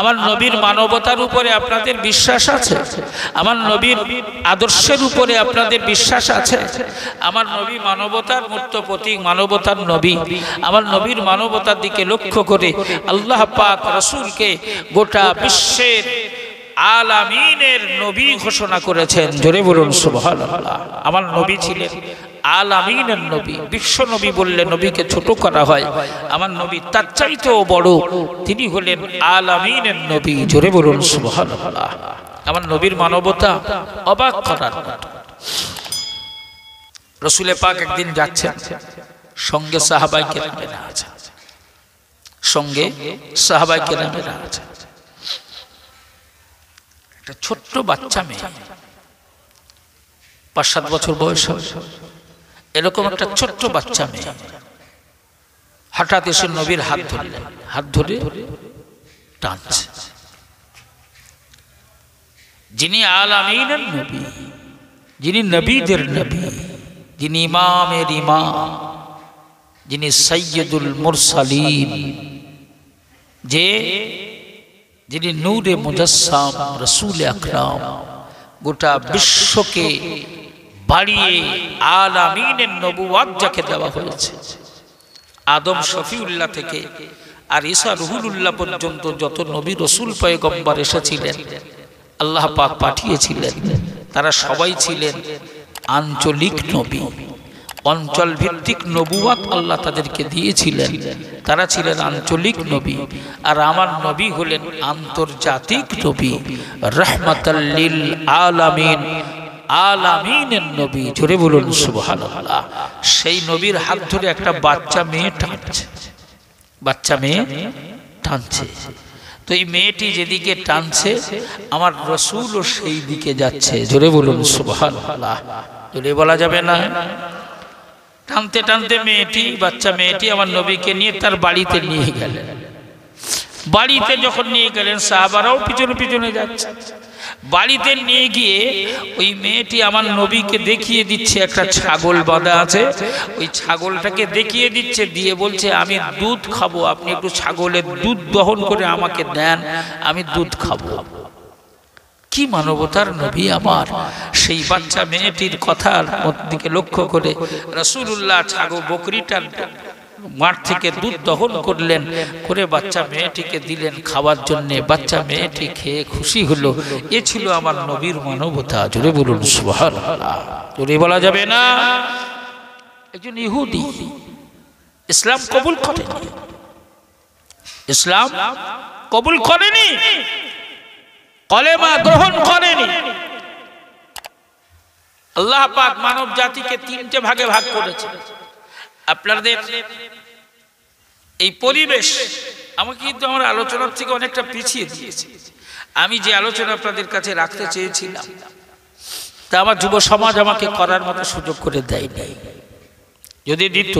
আমার নবীর মানবতার উপরে আপনাদের বিশ্বাস আছে আমার নবীর আদর্শের উপরে আপনাদের বিশ্বাস আছে আমার নবী মানবতার মূর্ত প্রতীক মানবতার নবী আমার নবীর মানবতার দিকে লক্ষ্য করে আল্লাহ পাক রসুলকে গোটা বিশ্বের আলামিনের নবী ঘোষণা করেছেন জোরে বলুন সুবহানাল্লাহ আমার নবী ছিলেন আল আমিনের নবী বিশ্ব নবী বললে নবীকে ছোট করা হয় আমার নবী তার চাইতেও বড় তিনি হলেন আল আমিনের নবী জোরে বলুন সুহান আমার নবীর মানবতা অবাক করার রসুলে পাক একদিন যাচ্ছেন সঙ্গে সাহাবাই কেরামেরা আছে সঙ্গে সাহাবাই কেরামেরা আছে একটা ছোট্ট বাচ্চা মেয়ে পাঁচ সাত বছর বয়স হবে এরকম একটা ছোট্ট বাচ্চা মেয়ে হঠাৎ এসে নবীর হাত ধরে হাত ধরে টানছে যিনি আল আমিনের নবী যিনি নবীদের নবী যিনি ইমামের ইমাম যিনি সৈয়দুল মুরসালিম যে যিনি নূরে মুজাসাম রসুল আকরাম গোটা বিশ্বকে বাড়িয়ে আল আমিনের নবুয়াদ যাকে দেওয়া হয়েছে আদম শফিউল্লাহ থেকে আর ঈসা রুহুল্লাহ পর্যন্ত যত নবী রসুল পয়গম্বর এসেছিলেন আল্লাহ পাক পাঠিয়েছিলেন তারা সবাই ছিলেন আঞ্চলিক নবী অঞ্চল ভিত্তিক নবুয়াত আল্লাহ তাদেরকে দিয়েছিলেন তারা ছিলেন আঞ্চলিক নবী আর আমার নবী হলেন আন্তর্জাতিক নবী রহমতাল্লিল আলামিন আলামিনের নবী জোরে বলুন সুবহানাল্লাহ সেই নবীর হাত ধরে একটা বাচ্চা মেয়ে টানছে বাচ্চা মেয়ে টানছে তো এই মেয়েটি যেদিকে টানছে আমার রসুলও সেই দিকে যাচ্ছে জোরে বলুন সুবহানাল্লাহ জোরে বলা যাবে না টানতে টানতে মেয়েটি বাচ্চা মেয়েটি আমার নবীকে নিয়ে তার বাড়িতে নিয়ে গেলেন বাড়িতে যখন নিয়ে গেলেন সাহাবারাও পিছনে পিছনে যাচ্ছে বাড়িতে নিয়ে গিয়ে ওই মেয়েটি আমার নবীকে দেখিয়ে দিচ্ছে একটা ছাগল বাঁধা আছে ওই ছাগলটাকে দেখিয়ে দিচ্ছে দিয়ে বলছে আমি দুধ খাবো আপনি একটু ছাগলের দুধ দহন করে আমাকে দেন আমি দুধ খাবো কি মানবতার নবী আমার সেই বাচ্চা মেয়েটির কথার দিকে লক্ষ্য করে রসুল্লাহ ছাগল বকরিটা মাঠ থেকে দুধ দহন করলেন করে বাচ্চা মেয়েটিকে দিলেন খাওয়ার জন্যে বাচ্চা মেয়েটি খেয়ে খুশি হলো এ ছিল আমার নবীর মানবতা জোরে বলুন জোরে বলা যাবে না একজন ইহুদি ইসলাম কবুল করে ইসলাম কবুল করেনি কলেমা গ্রহণ করেনি আল্লাহ পাক মানব জাতিকে তিনটে ভাগে ভাগ করেছে আপনাদের এই পরিবেশ আমাকে কিন্তু আমার আলোচনার থেকে অনেকটা পিছিয়ে দিয়েছে আমি যে আলোচনা আপনাদের কাছে রাখতে চেয়েছিলাম তা আমার যুব সমাজ আমাকে করার মতো সুযোগ করে দেয় নাই যদি দিত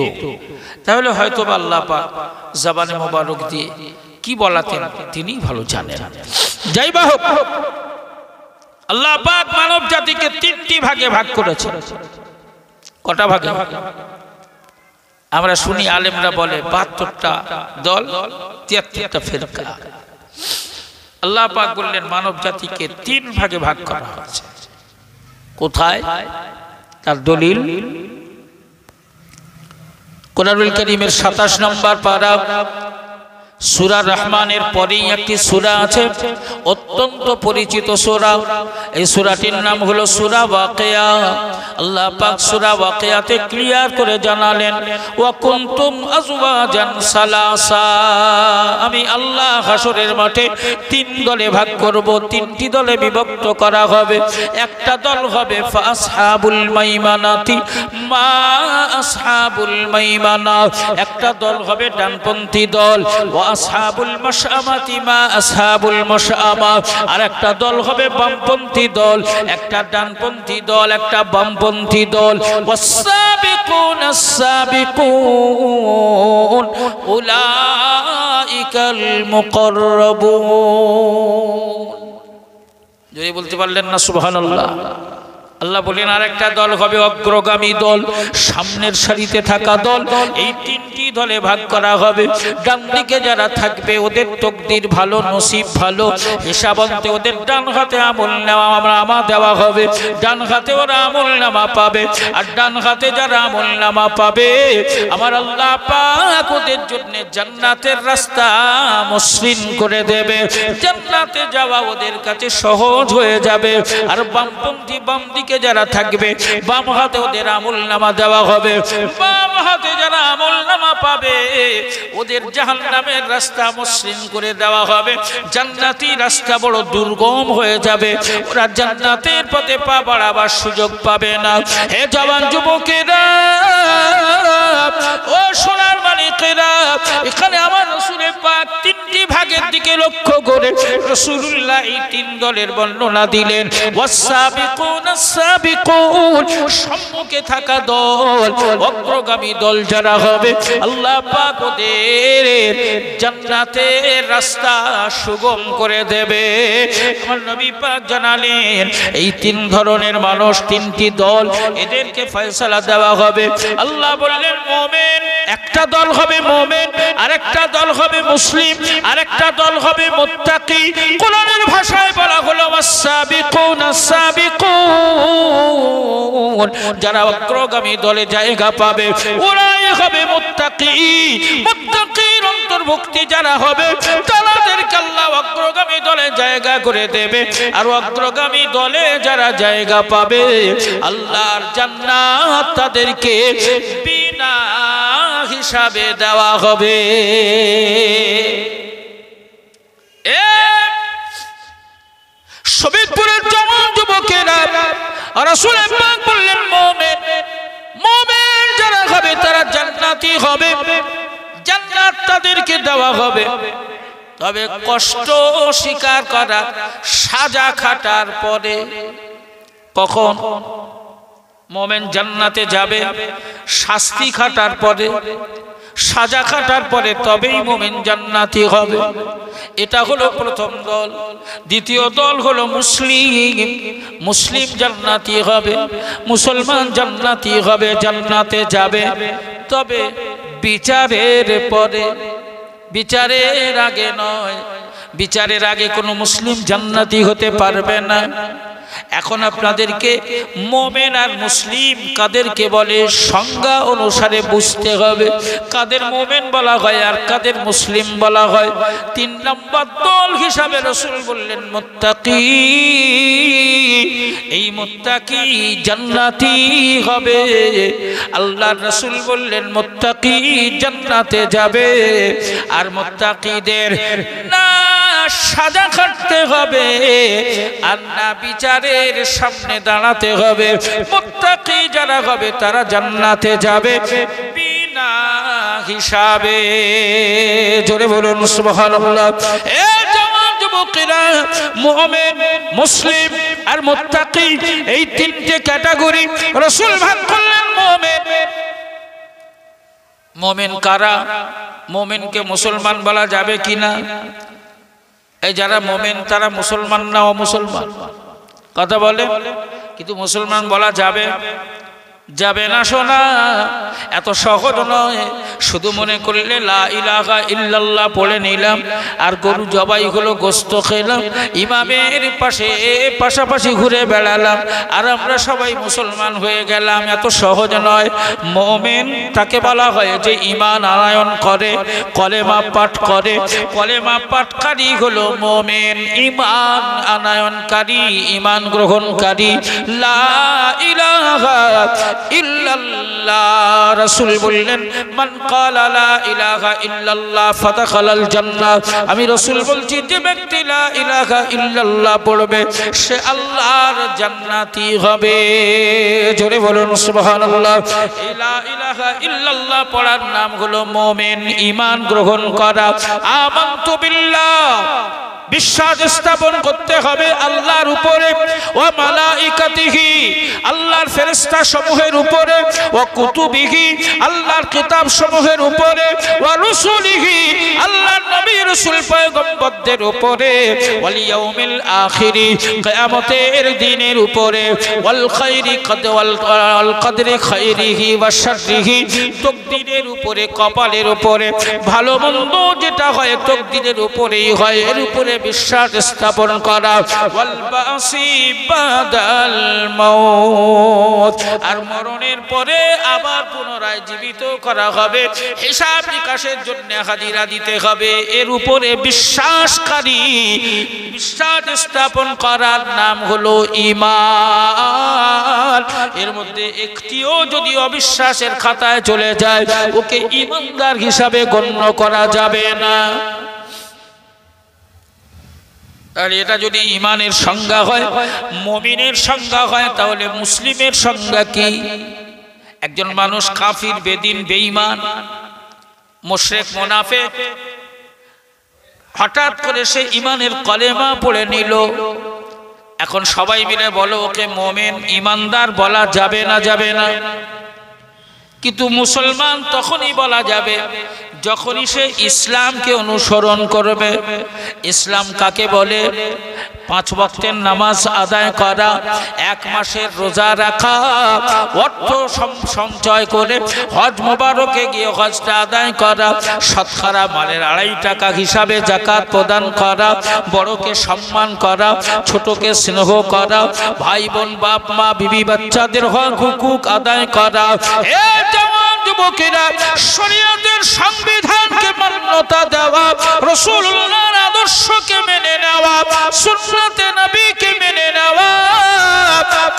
তাহলে হয়তো বা আল্লাহ পা জাবানে মোবারক দিয়ে কি বলাতেন তিনি ভালো জানেন যাই বা হোক আল্লাহ পাক মানব জাতিকে তিনটি ভাগে ভাগ করেছে কটা ভাগে আমরা শুনি আলেমরা বলে বাহাত্তরটা দল তিয়াত্তরটা ফেরকা আল্লাহ পাক বললেন মানব জাতিকে তিন ভাগে ভাগ করা হয়েছে কোথায় তার দলিল কোরআনুল করিমের সাতাশ নম্বর পারা সুরা রহমানের পরেই একটি সুরা আছে অত্যন্ত পরিচিত সুরা এই সুরাটির নাম হলো সুরা ওয়াকেয়া আল্লাহ পাক সুরা ওয়াকেয়াতে ক্লিয়ার করে জানালেন ওয়াকুন্তুম আজওয়াজান সালাসা আমি আল্লাহ হাসরের মাঠে তিন দলে ভাগ করব তিনটি দলে বিভক্ত করা হবে একটা দল হবে ফাসহাবুল মাইমানাতি মা আসহাবুল মাইমানা একটা দল হবে ডানপন্থী দল ওয়া আসহাবুল মশামাতি মা আসহাবুল মশামা আর একটা দল হবে বামপন্থী দল একটা ডানপন্থী দল একটা বামপন্থী দল والسابقون السابقون أولئك المقربون যদি বলতে পারলেন না সুবহানাল্লাহ আল্লাহ বলেন আর একটা দল হবে অগ্রগামী দল সামনের সারিতে থাকা দল এই তিনটি দলে ভাগ করা হবে ডান দিকে যারা থাকবে ওদের তকদির ভালো নসিব ভালো অন্তে ওদের ডান হাতে আমল নেওয়া আমরা আমা দেওয়া হবে ডান হাতে ওরা আমল নামা পাবে আর ডান হাতে যারা আমল নামা পাবে আমার আল্লাহ পাক ওদের জন্য জান্নাতের রাস্তা মসৃণ করে দেবে জান্নাতে যাওয়া ওদের কাছে সহজ হয়ে যাবে আর বামপন্থী বাম দিকে দিকে যারা থাকবে বাম হাতে ওদের আমুল নামা দেওয়া হবে বাম হাতে যারা আমুল নামা পাবে ওদের জাহান নামের রাস্তা মসৃণ করে দেওয়া হবে জান্নাতি রাস্তা বড় দুর্গম হয়ে যাবে ওরা জান্নাতের পথে পা বাড়াবার সুযোগ পাবে না হে জবান যুবকেরা ও সোনার মালিকেরা এখানে দিকে লক্ষ্য করে রসুল্লাহ এই তিন দলের বর্ণনা দিলেন সম্মুখে থাকা দল অগ্রগামী দল যারা হবে আল্লাহ পাক জান্নাতের রাস্তা সুগম করে দেবে আমার জানালেন এই তিন ধরনের মানুষ তিনটি দল এদেরকে ফয়সালা দেওয়া হবে আল্লাহ বললেন মোমেন একটা দল হবে মোমেন আরেকটা দল হবে মুসলিম আর একটা দল হবে মোত্তাকি কোরআনের ভাষায় বলা হলো যারা অগ্রগামী দলে জায়গা পাবে ওরাই হবে মোত্তাকি মোত্তাকির অন্তর্ভুক্তি যারা হবে তাদেরকে আল্লাহ অগ্রগামী দলে জায়গা করে দেবে আর অগ্রগামী দলে যারা জায়গা পাবে আল্লাহর জান্নাত তাদেরকে বিনা হিসাবে দেওয়া হবে শবিরপুরের জওয়ান যুবকেরা রাসূল পাক বললেন মোমেন মুমিন যারা হবে তারা জান্নাতি হবে জান্নাত তাদেরকে দেওয়া হবে তবে কষ্ট স্বীকার করা সাজা খাটার পরে কখন মোমেন জান্নাতে যাবে শাস্তি খাটার পরে সাজা কাটার পরে তবেই মোমেন জান্নাতি হবে এটা হলো প্রথম দল দ্বিতীয় দল হলো মুসলিম মুসলিম জান্নাতি হবে মুসলমান জান্নাতি হবে জান্নাতে যাবে তবে বিচারের পরে বিচারের আগে নয় বিচারের আগে কোনো মুসলিম জান্নাতি হতে পারবে না এখন আপনাদেরকে মোমেন আর মুসলিম কাদেরকে বলে সংজ্ঞা অনুসারে বুঝতে হবে কাদের মোমেন বলা হয় আর কাদের মুসলিম বলা হয় তিন নম্বর দল হিসাবে রসুল বললেন মোত্তাকি এই মোত্তাকি জান্নাতি হবে আল্লাহ রসুল বললেন মোত্তাকি জান্নাতে যাবে আর মোত্তাকিদের না সাজা খাটতে হবে আন্না বিচারের সামনে দাঁড়াতে হবে মুত্তাকি যারা হবে তারা জান্নাতে যাবে বিনা হিসাবে জোরে বলুন সুবহানাল্লাহ এ যুবকেরা মুমিন মুসলিম আর মুত্তাকি এই তিনটে ক্যাটাগরি রাসূল ভাগ করলেন মোমেন কারা মোমেনকে মুসলমান বলা যাবে কিনা এই যারা মোমেন তারা মুসলমান না অমুসলমান কথা বলে কিন্তু মুসলমান বলা যাবে যাবে না শোনা এত সহজ নয় শুধু মনে করলে লা ইলাহা ইল্লাল্লাহ পড়ে নিলাম আর গরু জবাই হলো গোস্ত খেলাম ইমামের পাশে পাশাপাশি ঘুরে বেড়ালাম আর আমরা সবাই মুসলমান হয়ে গেলাম এত সহজ নয় মোমেন তাকে বলা হয় যে ইমান আনায়ন করে কলেমা পাঠ করে কলেমা পাঠকারী হলো মোমেন ইমান আনায়নকারী ইমান গ্রহণকারী লা ইলাহা আমি রসুল বলছি যে ব্যক্তি ইল্লাল্লাহ পড়বে সে আল্লাহর জান্নাতি হবে জোরে বলুন ইল্লাল্লাহ পড়ার নাম হলো মোমেন ইমান গ্রহণ করা আমন্ত বিশ্বাস স্থাপন করতে হবে আল্লাহর উপরে ও মালা ইকাতিহি আল্লাহর ফেরেশতা সমূহে সমূহের উপরে ও কুতুবিহি আল্লাহর কিতাব সমূহের উপরে ও রসুলিহি আল্লাহর নবী রসুল পয়গম্বরদের উপরে ওয়াল ইয়াউমিল আখিরি কিয়ামতের দিনের উপরে ওয়াল খাইরি কদ ওয়াল কদরি খাইরিহি ওয়া শাররিহি তকদিরের উপরে কপালের উপরে ভালো মন্দ যেটা হয় তকদিরের উপরেই হয় এর উপরে বিশ্বাস স্থাপন করা ওয়াল বাসি বাদাল মাউত আর মরণের পরে আবার পুনরায় জীবিত করা হবে হিসাব নিকাশের জন্য হাজিরা দিতে হবে এর উপরে বিশ্বাসকারী বিশ্বাস স্থাপন করার নাম হলো ইমান এর মধ্যে একটিও যদি অবিশ্বাসের খাতায় চলে যায় ওকে ইমানদার হিসাবে গণ্য করা যাবে না তাহলে এটা যদি ইমানের সংজ্ঞা হয় মমিনের সংজ্ঞা হয় তাহলে মুসলিমের সংজ্ঞা কি একজন মানুষ কাফির বেদিন বেঈমান মোশরেক মোনাফে হঠাৎ করে সে ইমানের কলেমা পড়ে নিল এখন সবাই মিলে বলো ওকে মোমেন ইমানদার বলা যাবে না যাবে না কিন্তু মুসলমান তখনই বলা যাবে যখনই সে ইসলামকে অনুসরণ করবে ইসলাম কাকে বলে পাঁচ বক্তের নামাজ আদায় করা এক মাসের রোজা রাখা অর্থ সঞ্চয় করে হজ মোবারকে গিয়ে হজটা আদায় করা শতকরা মালের আড়াই টাকা হিসাবে জাকাত প্রদান করা বড়কে সম্মান করা ছোটকে স্নেহ করা ভাই বোন বাপ মা বিবি বাচ্চাদের হক হুকুক আদায় করা যুবকেরা সংবিধানকে মান্যতা দেওয়া রসুল্লাহর আদর্শকে মেনে নেওয়া নবীকে মেনে নেওয়া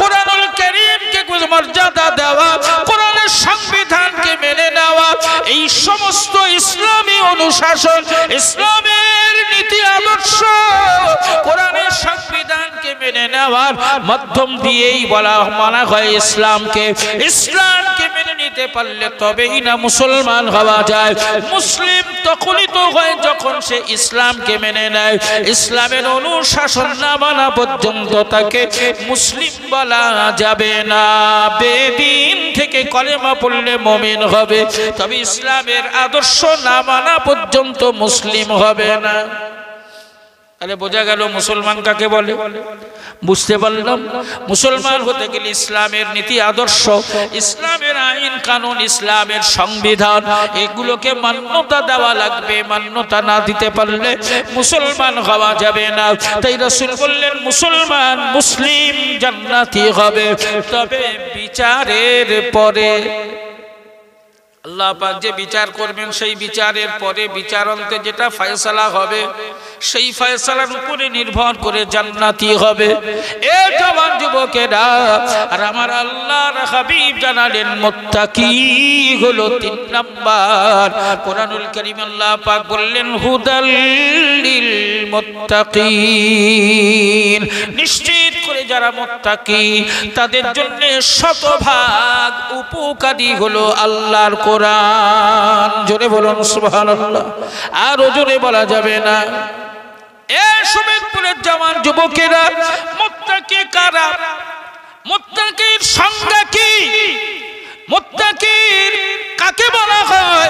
কোরআনুল করিমকে মর্যাদা দেওয়া কোরআনের সংবিধানকে মেনে নেওয়া এই সমস্ত ইসলামী অনুশাসন ইসলামী নীতি আদর্শ কোরআনের সংবিধানকে মেনে নেওয়ার মাধ্যম দিয়েই বলা মানা হয় ইসলামকে ইসলামকে মেনে নিতে পারলে তবেই না মুসলমান হওয়া যায় মুসলিম তখনই তো হয় যখন সে ইসলামকে মেনে নেয় ইসলামের অনুশাসন না মানা পর্যন্ত তাকে মুসলিম বলা যাবে না বেদিন থেকে কলেমা পড়লে মমিন হবে তবে ইসলামের আদর্শ না মানা পর্যন্ত মুসলিম হবে না তাহলে বোঝা গেল মুসলমান কাকে বলে বুঝতে পারলাম মুসলমান হতে গেলে ইসলামের নীতি আদর্শ ইসলামের আইন কানুন ইসলামের সংবিধান এগুলোকে মান্যতা দেওয়া লাগবে মান্যতা না দিতে পারলে মুসলমান হওয়া যাবে না তাই রসুল বললেন মুসলমান মুসলিম জান্নাতি হবে তবে বিচারের পরে আল্লাহ পাক যে বিচার করবেন সেই বিচারের পরে অন্তে যেটা ফয়সালা হবে সেই ফয়সালার উপরে নির্ভর করে জান্নাতি হবে এ জবান যুবকেরা আর আমার আল্লাহ হাবিব জানালেন মুত্তাকি হলো তিন নাম্বার কোরআনুল করিম আল্লাহ পাক বললেন হুদাল্লিল মুত্তাকিন নিশ্চিত করে যারা মুত্তাকি তাদের জন্য শতভাগ উপকারী হলো আল্লাহর কোরআন জোরে বলুন সুবহানাল্লাহ আর ওজনে বলা যাবে না এ সুমিতপুরের জামান যুবকেরা মুত্তাকি কারা মুত্তাকির সংজ্ঞা কি মুত্তাকির কাকে বলা হয়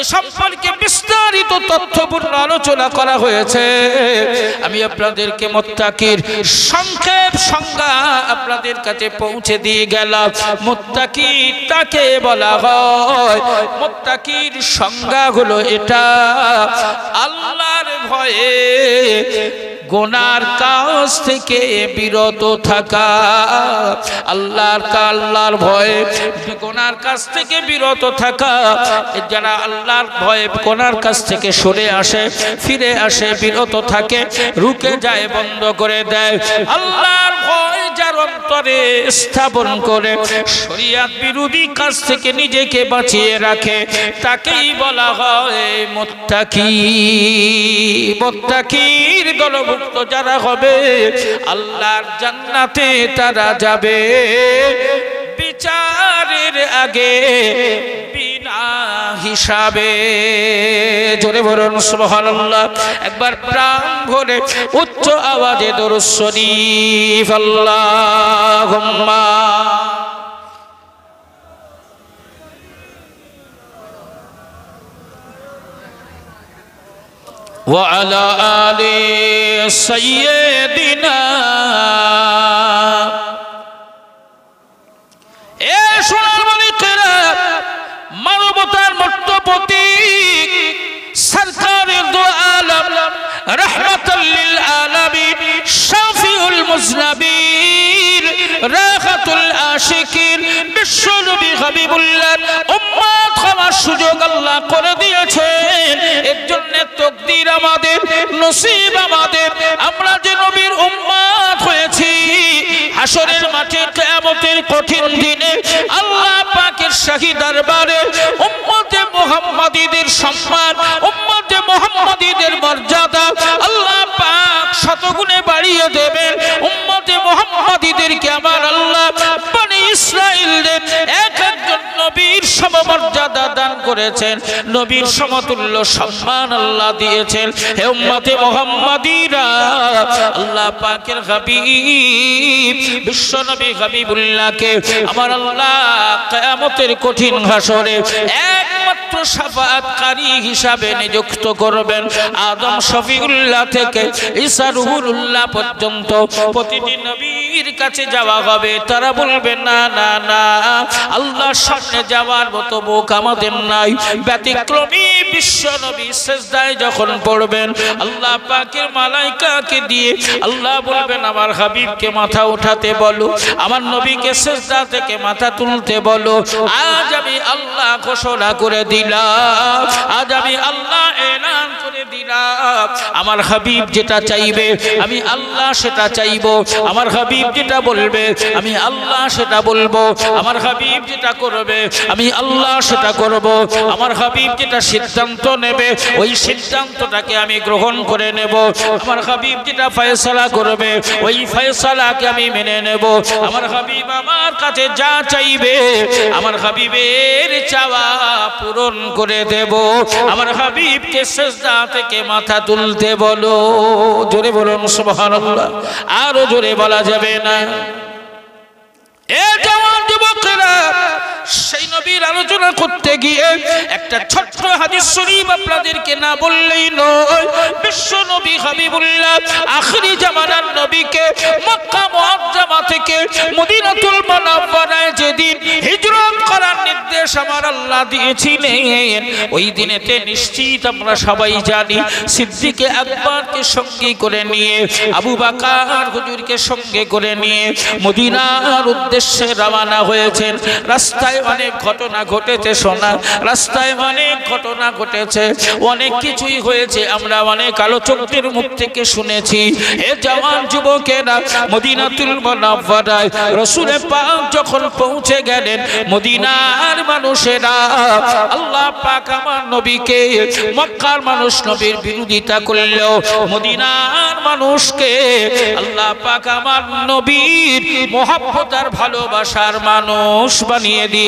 এ সম্পর্কে বিস্তারিত তথ্যপূর্ণ আলোচনা করা হয়েছে আমি আপনাদেরকে মোত্তাকির সংক্ষেপ সংজ্ঞা আপনাদের কাছে পৌঁছে দিয়ে গেলাম মোত্তাকি তাকে বলা হয় মোত্তাকির সংজ্ঞা এটা আল্লাহর ভয়ে গোনার কাজ থেকে বিরত থাকা আল্লাহর আল্লাহর ভয়ে গোনার কাছ থেকে বিরত থাকা যারা আল্লাহর ভয়ে গোনার কাছ থেকে সরে আসে ফিরে আসে বিরত থাকে রুকে যায় বন্ধ করে দেয় আল্লাহর ভয় যার অন্তরে স্থাপন করে শরিয়াত বিরোধী কাজ থেকে নিজেকে বাঁচিয়ে রাখে তাকেই বলা হয় মোত্তাকি মোত্তাকির গলব ভক্ত যারা হবে আল্লাহর জান্নাতে তারা যাবে বিচারের আগে হিসাবে জোরে বরণ সুবহানাল্লাহ একবার প্রাণ ভরে উচ্চ আওয়াজে দরুদ শরীফ আল্লাহুম্মা আলী সৈয়দিনা এ সোনার মালিকেরা মানবতার মূর্ত সরকারের দু রহমতুল্লিল আলমী শাফিউল মুজনাবির রাহাতুল আশিকির বিশ্বনবী হাবিবুল্লাহ উম্মাত ক্ষমার সুযোগ আল্লাহ করে দিয়েছেন এর জন্য তকদির আমাদের নসিব আমাদের আমরা যে নবীর উম্মাদ হয়েছি হাসরের মাঠে কিয়ামতের কঠিন দিনে আল্লাহ পাকের শাহী দরবারে উম্মতে মুহাম্মাদীদের সম্মান উম্মতে মুহাম্মাদীদের মর্যাদা আল্লাহ পাক শতগুণে বাড়িয়ে দেবেন উম্মতে মুহাম্মাদীদেরকে আমার আল্লাহ বনি ইসরাঈলদের এক একজন নবীর সমমর্যাদা দান করেছেন নবীর সমতুল্য সম্মান আল্লাহ দিয়েছেন হে উম্মতে মোহাম্মদীরা আল্লাহ পাকের হাবিব বিশ্ব নবী হাবিবুল্লাহকে আমার আল্লাহ কিয়ামতের কঠিন হাসরে একমাত্র সাফাৎকারী হিসাবে নিযুক্ত করবেন আদম শফিউল্লাহ থেকে ঈসা রুহুল্লাহ পর্যন্ত প্রতিটি নবীর কাছে যাওয়া হবে তারা বলবে না না না আল্লাহর সামনে যাওয়ার মতো মুখ আমাদের নাই ব্যতিক্রমী বিশ্ব নবী সেজদায় যখন পড়বেন আল্লাহ পাকের মালাইকাকে দিয়ে আল্লাহ বলবেন আমার হাবিবকে মাথা উঠাতে বলো আমার নবীকে সেজদা থেকে মাথা তুলতে বলো আজ আমি আল্লাহ ঘোষণা করে দিলাম আজ আমি আল্লাহ এলান করে দিলাম আমার হাবিব যেটা চাইবে আমি আল্লাহ সেটা চাইব আমার হাবিব যেটা বলবে আমি আল্লাহ সেটা বলবো আমার হাবিব যেটা করবে আমি আল্লাহ সেটা করব আমার হাবিব যেটা সিদ্ধান্ত নেবে ওই সিদ্ধান্তটাকে আমি গ্রহণ করে নেব আমার হাবিব যেটা ফয়সলা করবে ওই ফয়সলাকে আমি মেনে নেব আমার হাবিব আমার কাছে যা চাইবে আমার হাবিবের চাওয়া পূরণ করে দেব আমার হাবিবকে সেজদা থেকে মাথা তুলতে বলো জোরে বলুন সুবহানাল্লাহ আরো জোরে বলা যাবে না এ জওয়ান যুবকেরা সেই নবীর আলোচনা করতে গিয়ে একটা ছোট্ট হাদিস শরীফ আপনাদেরকে না বললেই নয় বিশ্ব নবী হাবিবুল্লাহ আখরি জামানার নবীকে মক্কা মুআজ্জামা থেকে মদিনাতুল মুনাওয়ারায় যেদিন হিজরত করার নির্দেশ আমার আল্লাহ দিয়েছিলেন ওই দিনেতে নিশ্চিত আমরা সবাই জানি সিদ্দিকে আকবরকে সঙ্গী করে নিয়ে আবু বাকার হুজুরকে সঙ্গে করে নিয়ে মদিনার উদ্দেশ্যে রওনা হয়েছেন রাস্তায় রাস্তায় অনেক ঘটনা ঘটেছে সোনা রাস্তায় অনেক ঘটনা ঘটেছে অনেক কিছুই হয়েছে আমরা অনেক আলোচকদের মুখ থেকে শুনেছি এ জওয়ান যুবকেরা মদিনাতুল মুনাওয়ারায় রসুল পাক যখন পৌঁছে গেলেন মদিনার মানুষেরা আল্লাহ পাক আমার নবীকে মক্কার মানুষ নবীর বিরোধিতা করলেও মদিনার মানুষকে আল্লাহ পাক আমার নবীর মহাপতার ভালোবাসার মানুষ বানিয়ে দিয়ে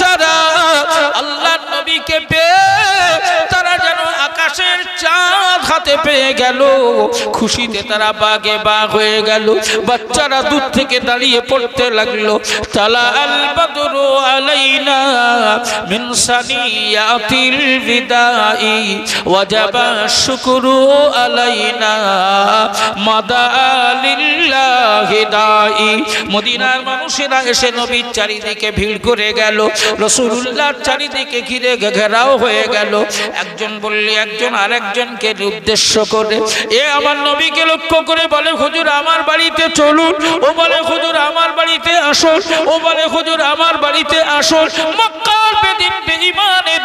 ছাড়া আল্লাহ নবীকে পেয়ে আকাশের চাঁদ হাতে পেয়ে গেল খুশিতে তারা বাগে বাঘ হয়ে গেল বাচ্চারা দূর থেকে দাঁড়িয়ে পড়তে লাগলো তালা আল আলাইনা মিন সানিয়াতিল বিদাই ওয়াজাবা শুকরু আলাইনা মদিনার মানুষেরা এসে নবীর চারিদিকে ভিড় করে গেল রসুল্লাহর চারিদিকে ঘিরে ঘেরাও হয়ে গেল একজন বললে একজন একজন আর একজনকে উদ্দেশ্য করে এ আমার নবীকে লক্ষ্য করে বলে হুজুর আমার বাড়িতে চলুন ও বলে হুজুর আমার বাড়িতে আসুন ও বলে হুজুর আমার বাড়িতে আসুন মক্কার বেদিন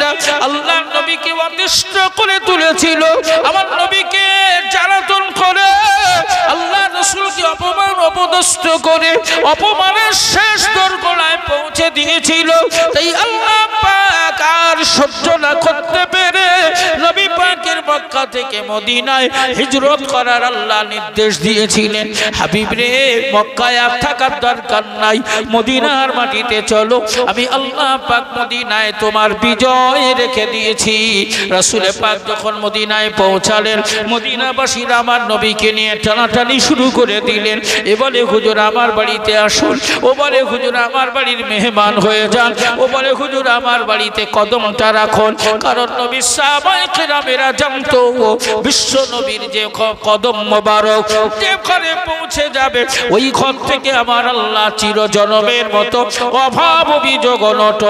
দা আল্লাহ নবীকে অতিষ্ঠ করে তুলেছিল আমার নবীকে জ্বালাতন করে আল্লাহ রসুলকে অপমান অপদস্ত করে অপমানের শেষ দোরগোড়ায় পৌঁছে দিয়েছিল তাই আল্লাহ পাক আর সহ্য না করতে পেরে নবী পাকের মক্কা থেকে মদিনায় হিজরত করার আল্লাহ নির্দেশ দিয়েছিলেন হাবিব রে মক্কায় আর থাকার দরকার নাই মদিনার মাটিতে চলো আমি আল্লাহ পাক মদিনায় তোমার বিজয় রেখে দিয়েছি রাসুলে পাক যখন মদিনায় পৌঁছালেন মদিনাবাসীরা আমার নবীকে নিয়ে টানাটানি শুরু করে দিলেন এবারে হুজুর আমার বাড়িতে আসুন ও বলে হুজুর আমার বাড়ির মেহমান হয়ে যান ও বলে হুজুর আমার বাড়িতে কদমটা রাখুন কারণ নবী সাহাবাইকেরামেরা জানতো ও বিশ্ব নবীর যে কদম মোবারক যে ঘরে পৌঁছে যাবে ওই ঘর থেকে আমার আল্লাহ চিরজনমের মতো অভাব অভিযোগ নট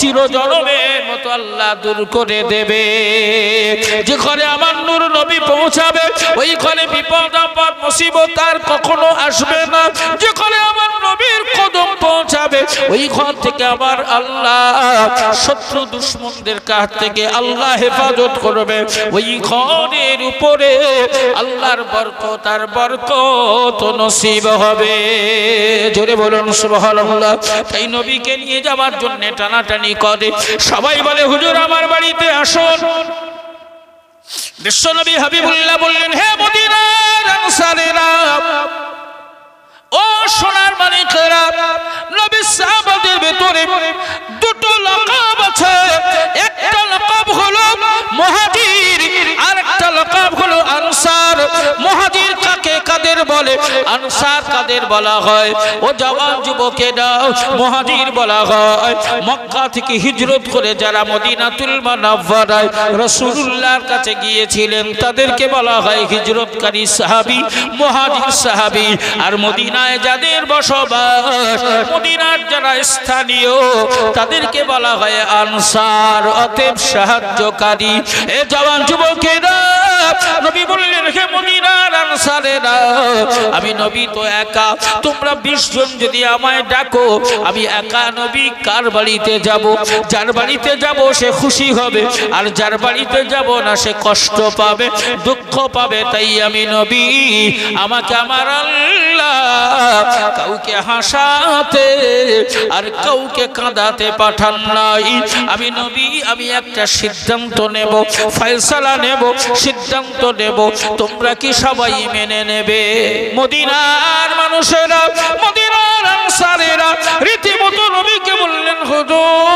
চিরজনমের মতো আল্লাহ দূর করে দেবে যে ঘরে আমার নূর নবী পৌঁছাবে ওই ঘরে বিপদ আপদ মুসিবত তার কখনো আসবে না যেখানে আমার নবীর কদম পৌঁছাবে ওই ঘর থেকে আমার আল্লাহ শত্রু দুশ্মনদের কাছ থেকে আল্লাহ হেফাজত করবে ওই ঘরের উপরে আল্লাহর বরকত আর বরকত নসিব হবে জোরে বলুন সুবহানাল্লাহ তাই নবীকে নিয়ে যাওয়ার জন্য টানাটানি করে সবাই বলে হুজুর আমার বাড়িতে আসুন বিশ্বনবী হাবিবুল্লাহ বললেন হে মদিনা আনসারেরা ও সোনার মালিকেরা নবী সাহাবাদের ভিতরে দুটো লকাব আছে একটা লকাব হলো মুহাজির আর একটা লকাব হলো আনসার মুহাজির কাকে কাদের বলে আনসার কাদের বলা হয় ও জওয়ান যুবকেরা মুহাজির বলা হয় মক্কা থেকে হিজরত করে যারা মদিনাতুল মুনাওয়ারায় রাসূলুল্লাহর কাছে গিয়েছিলেন তাদেরকে বলা হয় হিজরতকারী সাহাবী মুহাজির সাহাবী আর মদিনা মদিনায় যাদের বসবাস মদিনার যারা স্থানীয় তাদেরকে বলা হয় আনসার অতএব সাহায্যকারী এ জওয়ান যুবকেরা নবী বললেন হে মদিনার আনসারেরা আমি নবী তো একা তোমরা বিশ জন যদি আমায় ডাকো আমি একা নবী কার বাড়িতে যাব যার বাড়িতে যাব সে খুশি হবে আর যার বাড়িতে যাব না সে কষ্ট পাবে দুঃখ পাবে তাই আমি নবী আমাকে আমার আল্লাহ কাউকে হাসাতে আর কাউকে কাঁদাতে পাঠান নাই আমি নবী আমি একটা সিদ্ধান্ত নেব ফয়সালা নেব সিদ্ধান্ত নেব তোমরা কি সবাই মেনে নেবে মদিনার মানুষেরা মদিনার আনসারেরা রীতিমতো নবীকে বললেন হুজুর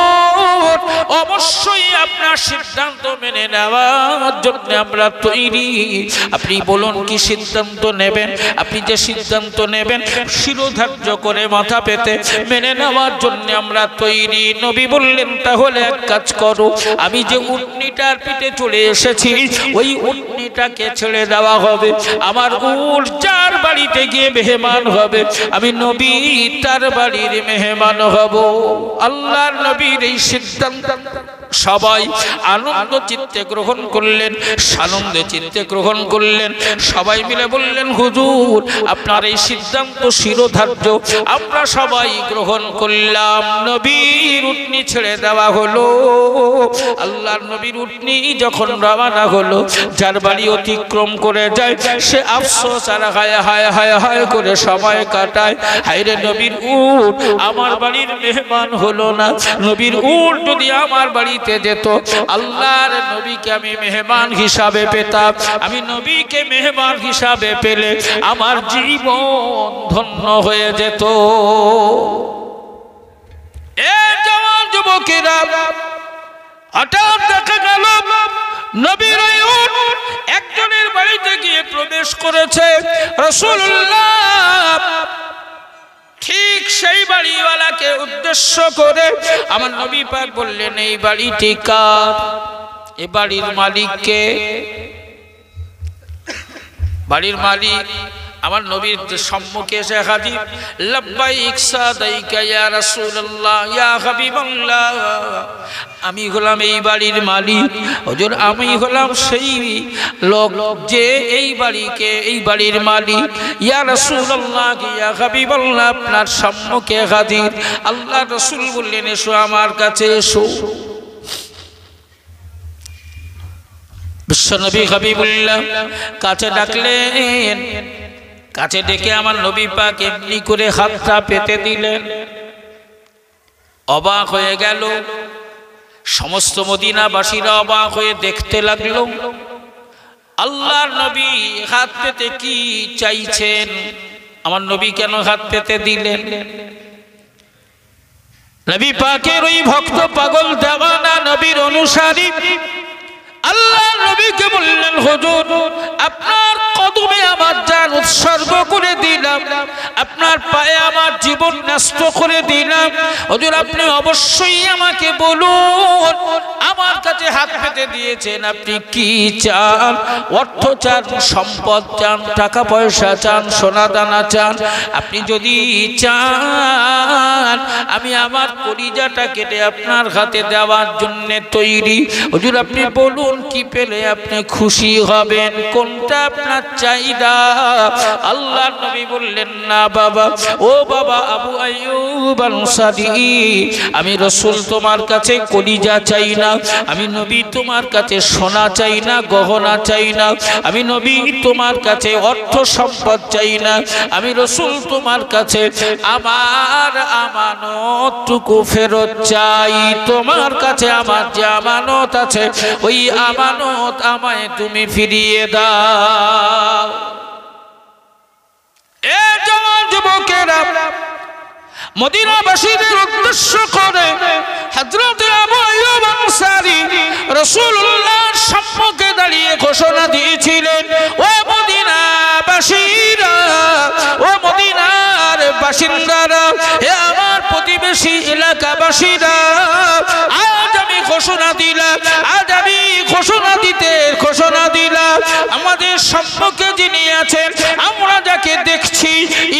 অবশ্যই আপনার সিদ্ধান্ত মেনে নেওয়ার জন্য আমরা তৈরি আপনি বলুন কি সিদ্ধান্ত নেবেন আপনি যে সিদ্ধান্ত নেবেন শিরোধার্য করে মাথা পেতে মেনে নেওয়ার জন্য আমরা তৈরি নবী বললেন তাহলে এক কাজ করো আমি যে উন্নিটার পিঠে চলে এসেছি ওই উন্নিটাকে ছেড়ে দেওয়া হবে আমার উল যার বাড়িতে গিয়ে মেহমান হবে আমি নবী তার বাড়ির মেহমান হব আল্লাহ আল্লাহর নবীর এই সিদ্ধান্ত সবাই আনন্দ চিত্তে গ্রহণ করলেন সানন্দে চিত্তে গ্রহণ করলেন সবাই মিলে বললেন হুজুর আপনার এই সিদ্ধান্ত শিরোধার্য আমরা সবাই গ্রহণ করলাম নবীর উটনি ছেড়ে দেওয়া হলো আল্লাহর নবীর উটনি যখন রওনা হলো যার বাড়ি অতিক্রম করে যায় সে আফসোস আর হায় হায় হায় হায় করে সময় কাটায় রে নবীর উট আমার বাড়ির মেহমান হলো না নবীর উট যদি আমার বাড়ি বাড়িতে যেত আল্লাহর নবীকে আমি মেহমান হিসাবে পেতাম আমি নবীকে মেহমান হিসাবে পেলে আমার জীবন ধন্য হয়ে যেত একজনের বাড়িতে গিয়ে প্রবেশ করেছে রসুল্লাহ ঠিক সেই বাড়িওয়ালাকে উদ্দেশ্য করে আমার নবী পাক বললেন এই বাড়িটি কার এ বাড়ির মালিককে বাড়ির মালিক আমার নবীর সম্মুখে এসে হাবিব লাব্বাইক সাদাইকা ইয়া রাসূলুল্লাহ ইয়া হাবিবাল্লাহ আমি হলাম এই বাড়ির মালিক হজুর আমি হলাম সেই লোক যে এই বাড়িকে এই বাড়ির মালিক ইয়া রাসূলুল্লাহ ইয়া হাবিবাল্লাহ আপনার সম্মুখে হাজির আল্লাহ রাসূল বললেন এসো আমার কাছে এসো বিশ্বনবী হাবিবুল্লাহ কাছে ডাকলেন কাছে ডেকে আমার নবী পাক এমনি করে হাতটা পেতে দিলেন অবাক হয়ে গেল সমস্ত মদিনাবাসীরা অবাক হয়ে দেখতে লাগলো আল্লাহর নবী হাত পেতে কি চাইছেন আমার নবী কেন হাত পেতে দিলেন নবী পাকের ওই ভক্ত পাগল দেওয়ানা নবীর অনুসারী আল্লাহর নবীকে বললেন হজুর আপনার কদমে আমার যান উৎসর্গ করে দিলাম আপনার পায়ে আমার জীবন নষ্ট করে দিলাম হজুর আপনি অবশ্যই আমাকে বলুন আমার কাছে হাত পেতে দিয়েছেন আপনি কি চান অর্থ চান সম্পদ চান টাকা পয়সা চান সোনা দানা চান আপনি যদি চান আমি আমার পরিজাটা কেটে আপনার হাতে দেওয়ার জন্য তৈরি হজুর আপনি বলুন কি পেলে আপনি খুশি হবেন কোনটা আপনার চাইদা আল্লাহ নবী বললেন না বাবা ও বাবা আবু আইব আমি রসুল তোমার কাছে কলিজা চাই না আমি নবী তোমার কাছে সোনা চাই না গহনা চাই না আমি নবী তোমার কাছে অর্থ সম্পদ চাই না আমি রসুল তোমার কাছে আমার আমানতটুকু ফেরত চাই তোমার কাছে আমার যে আমানত আছে ওই আমানত আমায় তুমি ফিরিয়ে দাও দাও এ জমা যুবকেরা মদিনাবাসীদের উদ্দেশ্য করে হযরত আবু আইয়ুব আনসারী দাঁড়িয়ে ঘোষণা দিয়েছিলেন ও মদিনাবাসীরা ও মদিনার বাসিন্দারা আমার প্রতিবেশী এলাকাবাসীরা ঘোষণা দিলাম আজ আমি ঘোষণা দিতে ঘোষণা দিলাম আমাদের সম্পর্কে যিনি আছেন আমরা যাকে দেখছি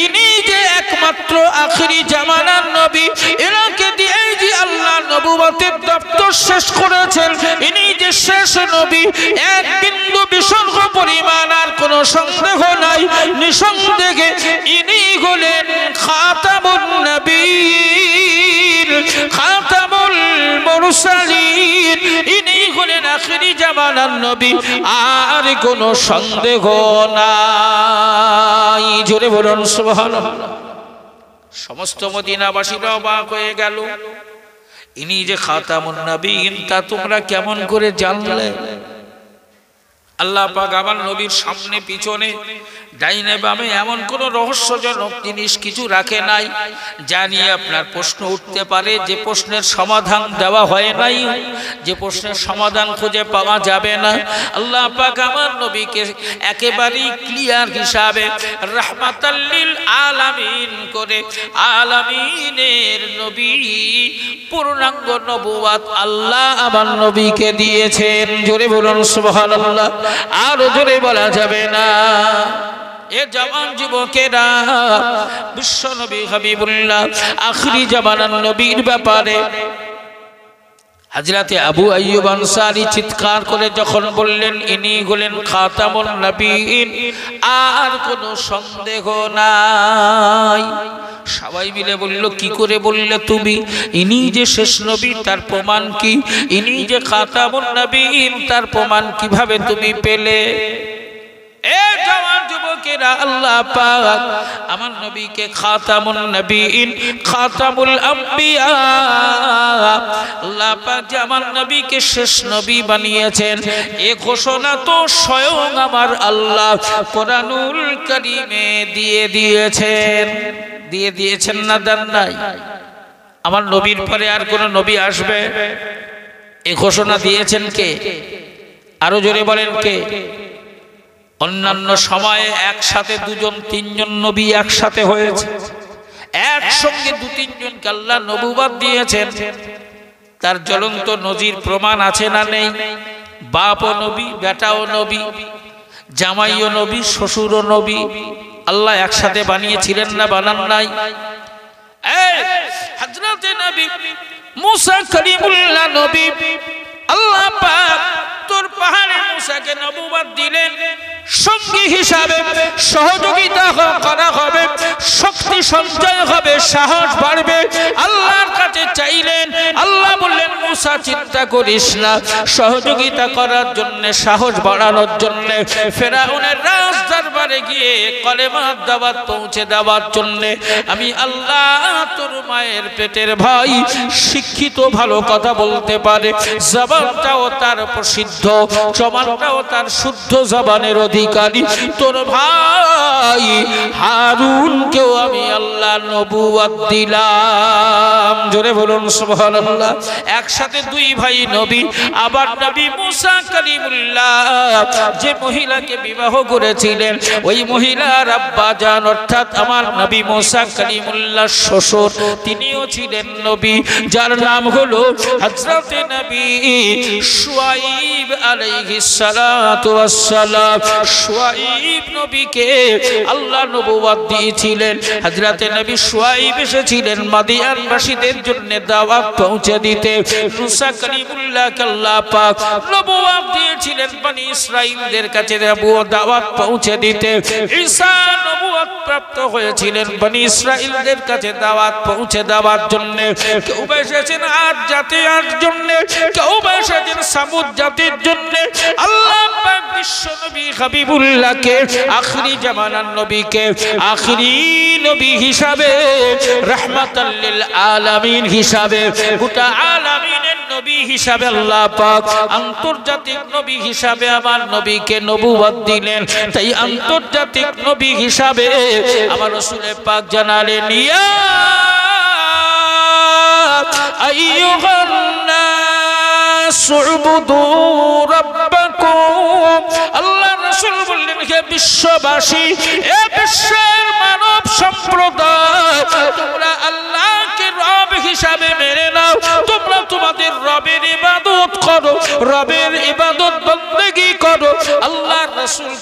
ইনি যে একমাত্র আখরি জামানার নবী এনাকে দিয়ে যে আল্লাহ নবুবতের দপ্তর শেষ করেছেন ইনি যে শেষ নবী এক বিন্দু বিসর্গ পরিমাণ আর কোনো সন্দেহ নাই নিঃসন্দেহে ইনি হলেন খাতাবুন নবী খাতা المرسلين ইনি হলেন আখেরি জামানার নবী আর কোনো সন্দেহ নাই জোরে বলুন সুবহানাল্লাহ সমস্ত মদিনাবাসীরা অবাক হয়ে গেল ইনি যে খাতামুন নবীন তা তোমরা কেমন করে জানলে আল্লাহ পাক আমার নবীর সামনে পিছনে ডাইনে বামে এমন কোন রহস্যজনক জিনিস কিছু রাখে নাই জানিয়ে আপনার প্রশ্ন উঠতে পারে যে প্রশ্নের সমাধান দেওয়া হয় নাই যে প্রশ্নের সমাধান খুঁজে পাওয়া যাবে না আল্লাহ পাক আমার নবীকে একেবারেই ক্লিয়ার হিসাবে রাহমাতাল্লিল আলামিন করে আলামিনের নবী পূর্ণাঙ্গ নবুয়াত আল্লাহ আমার নবীকে দিয়েছেন জোরে বলুন সুবহানাল্লাহ আর জোরে বলা যাবে না এ জবান যুবকেরা বিশ্ব নবী হাবিবুল্লাহ আখরি জমানার নবীর ব্যাপারে হাজরাতে আবু আইয়ুব আনসারি চিৎকার করে যখন বললেন ইনি হলেন খাতামুন নবীন আর কোনো সন্দেহ নাই সবাই মিলে বলল কি করে বললে তুমি ইনি যে শেষ নবী তার প্রমাণ কি ইনি যে খাতামুন নবীন তার প্রমাণ কিভাবে তুমি পেলে এ ঘোষণা তো স্বয়ং আমার আল্লাহ কোরআনুল করিমে দিয়ে দিয়েছেন দিয়ে দিয়েছেন না দেন নাই আমার নবীর পরে আর কোন নবী আসবে এ ঘোষণা দিয়েছেন কে আরো জোরে বলেন কে অন্যান্য সময়ে একসাথে দুজন তিনজন নবী একসাথে হয়েছে একসঙ্গে দু তিনজন কাল্লা নবুবাদ দিয়েছেন তার জ্বলন্ত নজির প্রমাণ আছে না নেই বাপ ও নবী বেটাও নবী জামাইও নবী ও নবী আল্লাহ একসাথে বানিয়েছিলেন না বানান নাই নবী নবী আল্লাহ তোর পাহাড়ে মুসাকে নবুবাদ দিলেন সঙ্গী হিসাবে সহযোগিতা করা হবে শক্তি সঞ্চয় হবে সাহস বাড়বে আল্লাহর কাছে চাইলেন আল্লাহ বললেন মুসা চিন্তা করিস না সহযোগিতা করার জন্য সাহস বাড়ানোর জন্য ফেরাউনের রাজ দরবারে গিয়ে কলেমার দাবার পৌঁছে দেওয়ার জন্য আমি আল্লাহ তোর মায়ের পেটের ভাই শিক্ষিত ভালো কথা বলতে পারে জবানটাও তার প্রসিদ্ধ জবানটাও তার শুদ্ধ জবানের অধিকারী তোর ভাই হারুনকেও আমি আল্লাহ নবুয়াত দিলাম জোরে বলুন সুবহানাল্লাহ একসাথে দুই ভাই নবী আবার নবী মুসা কালিমুল্লাহ যে মহিলাকে বিবাহ করেছিলেন ওই মহিলার আব্বা জান অর্থাৎ আমার নবী মুসা কালিমুল্লাহ শ্বশুর তিনিও ছিলেন নবী যার নাম হলো হযরতে নবী সোয়াইব আলাইহিস সালাতু ওয়াস সালাম শুআইব নবীকে আল্লাহ নবুয়ত দিয়েছিলেন হযরতে নবী সোয়াইব এসেছিলেন মাদিয়ানবাসীদের জন্য জন্য দাওয়াত পৌঁছে দিতে মুসা করিমুল্লাহকে আল্লাহ পাক নবুয়াত দিয়েছিলেন বনি ইসরাঈলদের কাছে দাওয়াত পৌঁছে দিতে ঈসা প্রাপ্ত হয়েছিলেন বনি ইসরাইলদের কাছে দাওয়াত পৌঁছে দেওয়ার জন্য কেউ বা আজ জাতি আর জন্য কেউ বা সামুদ জাতির জন্য আল্লাহ হাবিবুল্লাহকে আখরি জামানার নবীকে আখরি নবী হিসাবে রহমাতাল্লিল আলামিন হিসাবে গোটা আলামিনের নবী হিসাবে আল্লাহ পাক আন্তর্জাতিক নবী হিসাবে আমার নবীকে নবুয়াদ দিলেন তাই আন্তর্জাতিক নবী হিসাবে আমার রসুলে পাক জানালে নিয়া আইয়ুহান নাস বিশ্ববাসী এ বিশ্বের মানব সম্প্রদায় তোমরা আল্লাহকে রব হিসাবে মেনে নাও তোমরা তোমাদের রবের ইবাদত করো রবের ইবাদত বন্দেগি করো আল্লাহ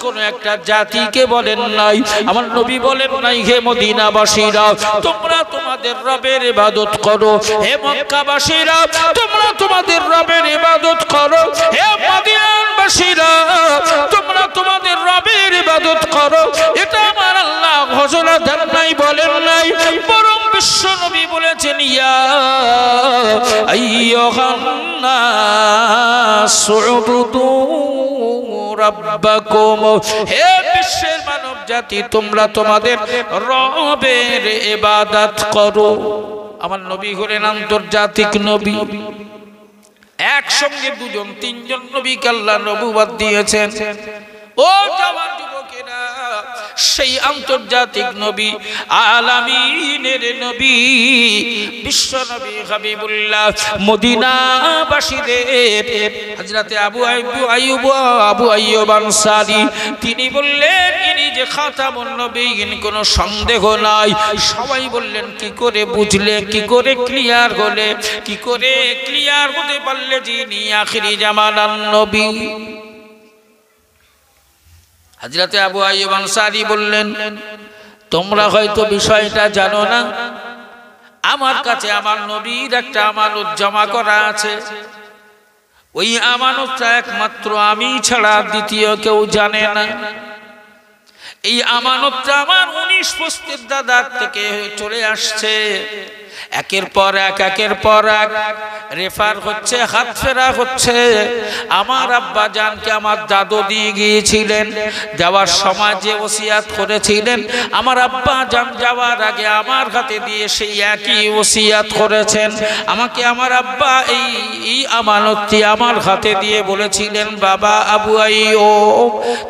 কোন একটা জাতিকে বলেন নাই আমার নবী বলেন নাই হে মদিনাবাসীরা তোমরা তোমাদের রবের ইবাদত করো হে মক্কাবাসীরা তোমরা তোমাদের রবের ইবাদত করো হে মদিনাবাসীরা তোমরা তোমাদের রবের ইবাদত করো এটা আমার আল্লাহ ঘোষণা দেন নাই বলেন নাই পরম বিশ্ব নবী বলেছেন ইয়া সুবুদু রাব্বাকুম হে বিশ্বের মানব জাতি তোমরা তোমাদের রবের ইবাদত করো আমার নবী হলেন আন্তর্জাতিক নবী একসঙ্গে দুজন তিনজন নবী কাল্লা নবুবাদ দিয়েছেন ও যাওয়ার সেই আন্তর্জাতিক নবী আলামিনের নবী বিশ্ব নবী হাবিবুল্লাহ মদিনাবাসীদের হাজরাতে আবু আইবু আইব আবু আইব আনসারি তিনি বললেন ইনি যে খাতামুন নবীন কোনো সন্দেহ নাই সবাই বললেন কি করে বুঝলে কি করে ক্লিয়ার হলে কি করে ক্লিয়ার হতে পারলে যিনি আখিরি জামানার নবী হাজরাতে আবু আইব আনসারি বললেন তোমরা হয়তো বিষয়টা জানো না আমার কাছে আমার নবীর একটা আমানত জমা করা আছে ওই আমানতটা একমাত্র আমি ছাড়া দ্বিতীয় কেউ জানে না এই আমানতটা আমার উনিশ বস্তির দাদার থেকে চলে আসছে একের পর এক একের পর এক রেফার হচ্ছে হাত ফেরা হচ্ছে আমার আব্বা জানকে আমার দাদু দিয়ে গিয়েছিলেন যাওয়ার সময় যে ওসিয়াত করেছিলেন আমার আব্বা জান যাওয়ার আগে আমার হাতে দিয়ে সেই একই ওসিয়াত করেছেন আমাকে আমার আব্বা এই এই আমানতটি আমার হাতে দিয়ে বলেছিলেন বাবা আবু আই ও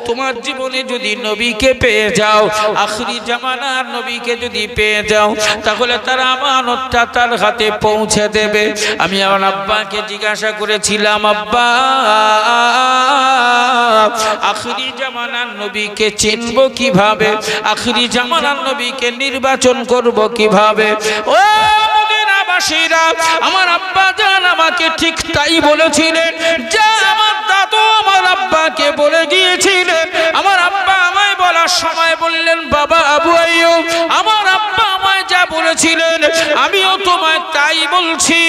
তোমার জীবনে যদি নবীকে পেয়ে যাও আখরি জামানার নবীকে যদি পেয়ে যাও তাহলে তার আমানতটা তার হাতে পৌঁছে দেবে আমি আমার আব্বাকে জিজ্ঞাসা করেছিলাম আব্বা আখরি জামানার নবীকে চিনব কিভাবে আখরি জামানার নবীকে নির্বাচন করব কিভাবে ও আমার আব্বা জান আমাকে ঠিক তাই বলেছিলেন যা আমার তো আমার আব্বাকে বলে গিয়েছিলেন আমার আব্বা আমায় বলার সময় বললেন বাবা আবু আইয়ুব আমার আব্বা আমায় যা বলেছিলেন আমিও তোমায় তাই বলছি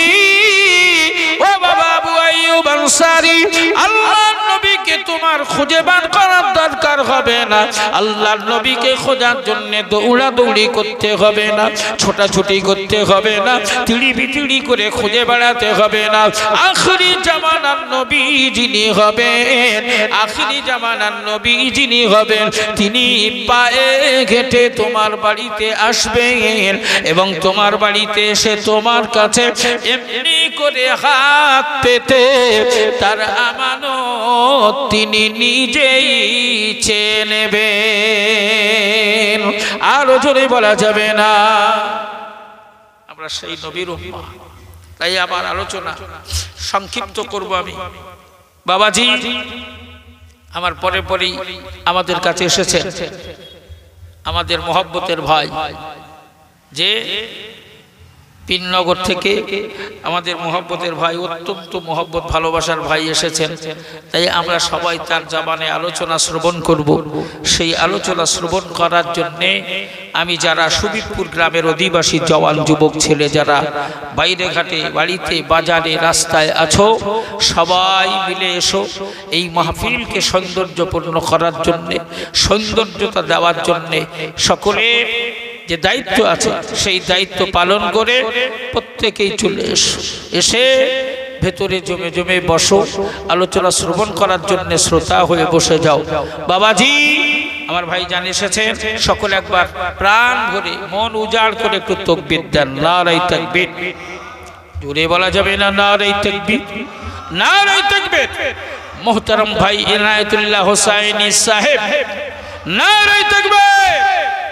ও বাবা আবু আইয়ুব আনসারী আল্লাহ নবীকে তোমার খুঁজে বার করার দরকার হবে না আল্লাহর নবীকে খোঁজার জন্য দৌড়াদৌড়ি করতে হবে না ছোটাছুটি করতে হবে না তিড়ি বিতিড়ি করে খুঁজে বেড়াতে হবে না আখরি জামানার নবী যিনি হবেন আখরি জামানার নবী যিনি হবেন তিনি পায়ে ঘেটে তোমার বাড়িতে আসবেন এবং তোমার বাড়িতে এসে তোমার কাছে এমনি করে হাত পেতে তার আমানত তিনি নিজেই চেয়ে নেবেন আরো জোরে বলা যাবে না আমরা সেই নবীর তাই আমার আলোচনা সংক্ষিপ্ত করব আমি বাবাজি আমার পরে পরেই আমাদের কাছে এসেছে আমাদের মহব্বতের ভাই যে পিননগর থেকে আমাদের মহব্বতের ভাই অত্যন্ত মহব্বত ভালোবাসার ভাই এসেছেন তাই আমরা সবাই তার জামানে আলোচনা শ্রবণ করব সেই আলোচনা শ্রবণ করার জন্যে আমি যারা সুবিপুর গ্রামের অধিবাসী জওয়ান যুবক ছেলে যারা বাইরে ঘাটে বাড়িতে বাজারে রাস্তায় আছো সবাই মিলে এসো এই মাহফিলকে সৌন্দর্যপূর্ণ করার জন্যে সৌন্দর্যতা দেওয়ার জন্যে সকলে যে দায়িত্ব আছে সেই দায়িত্ব পালন করে প্রত্যেকেই চলে এসো এসে ভেতরে জমে জমে বসো আলোচনা শ্রবণ করার জন্য শ্রোতা হয়ে বসে যাও বাবাজি আমার ভাই জান এসেছে সকলে একবার প্রাণ ভরে মন উজাড় করে একটু তকবির দেন নারাই তকবির জোরে বলা যাবে না নারাই তকবির নারাই তকবির মোহতারম ভাই এনায়তুল্লাহ হোসাইনি সাহেব নারাই তকবির